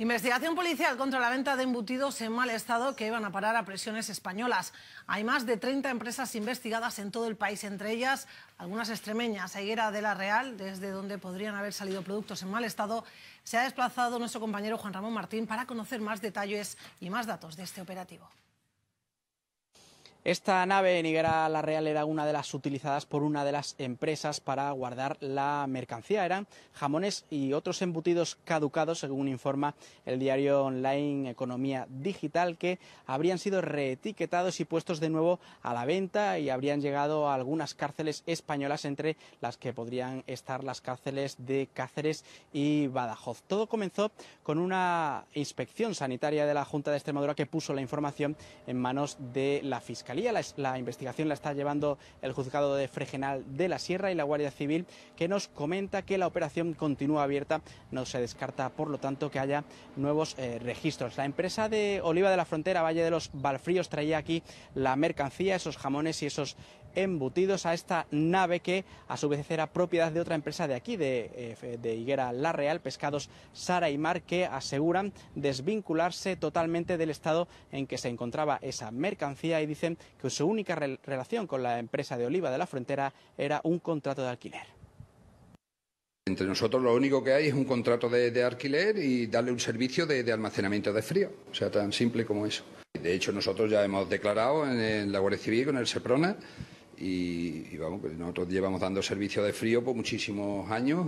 Investigación policial contra la venta de embutidos en mal estado que iban a parar a presiones españolas. Hay más de 30 empresas investigadas en todo el país, entre ellas algunas extremeñas. A de la Real, desde donde podrían haber salido productos en mal estado, se ha desplazado nuestro compañero Juan Ramón Martín para conocer más detalles y más datos de este operativo. Esta nave en negra La Real era una de las utilizadas por una de las empresas para guardar la mercancía. Eran jamones y otros embutidos caducados, según informa el diario online Economía Digital, que habrían sido reetiquetados y puestos de nuevo a la venta y habrían llegado a algunas cárceles españolas, entre las que podrían estar las cárceles de Cáceres y Badajoz. Todo comenzó con una inspección sanitaria de la Junta de Extremadura que puso la información en manos de la Fiscalía la, investigación la está llevando el juzgado de Fregenal de la Sierra y la Guardia Civil, que nos comenta que la operación continúa abierta, no se descarta por lo tanto que haya nuevos eh, registros. La empresa de Oliva de la Frontera, Valle de los Valfríos, traía aquí la mercancía, esos jamones y esos embutidos a esta nave que a su vez era propiedad de otra empresa de aquí, de, eh, de, Higuera La Real, Pescados Sara y Mar, que aseguran desvincularse totalmente del estado en que se encontraba esa mercancía y dicen que su única relación con la empresa de oliva de la frontera era un contrato de alquiler. Entre nosotros lo único que hay es un contrato de, alquiler y darle un servicio de, almacenamiento de frío, o sea, tan simple como eso. De hecho, nosotros ya hemos declarado en, la Guardia Civil con el SEPRONA y, y vamos, pues nosotros llevamos dando servicio de frío por muchísimos años.